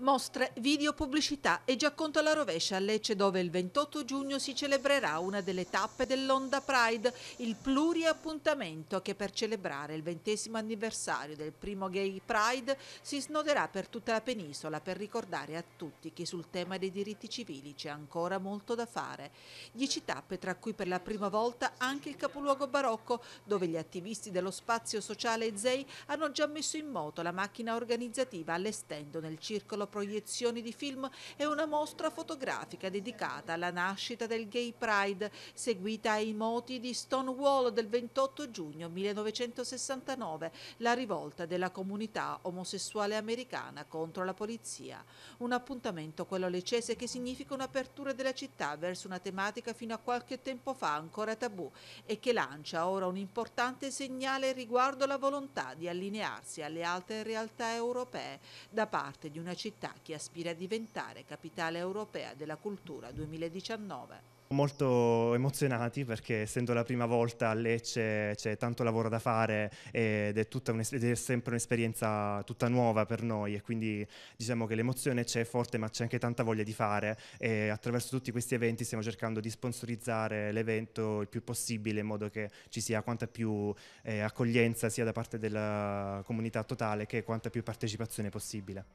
mostre, video, pubblicità e già conto alla rovescia a Lecce dove il 28 giugno si celebrerà una delle tappe dell'Onda Pride, il pluriappuntamento che per celebrare il ventesimo anniversario del primo Gay Pride si snoderà per tutta la penisola per ricordare a tutti che sul tema dei diritti civili c'è ancora molto da fare. Dieci tappe tra cui per la prima volta anche il capoluogo barocco dove gli attivisti dello spazio sociale ZEI hanno già messo in moto la macchina organizzativa allestendo nel circolo proiezioni di film e una mostra fotografica dedicata alla nascita del Gay Pride, seguita ai moti di Stonewall del 28 giugno 1969, la rivolta della comunità omosessuale americana contro la polizia. Un appuntamento, quello lecese, che significa un'apertura della città verso una tematica fino a qualche tempo fa ancora tabù e che lancia ora un importante segnale riguardo la volontà di allinearsi alle altre realtà europee da parte di una città città che aspira a diventare capitale europea della cultura 2019. Molto emozionati perché essendo la prima volta a Lecce c'è tanto lavoro da fare ed è, un, ed è sempre un'esperienza tutta nuova per noi e quindi diciamo che l'emozione c'è forte ma c'è anche tanta voglia di fare e attraverso tutti questi eventi stiamo cercando di sponsorizzare l'evento il più possibile in modo che ci sia quanta più eh, accoglienza sia da parte della comunità totale che quanta più partecipazione possibile.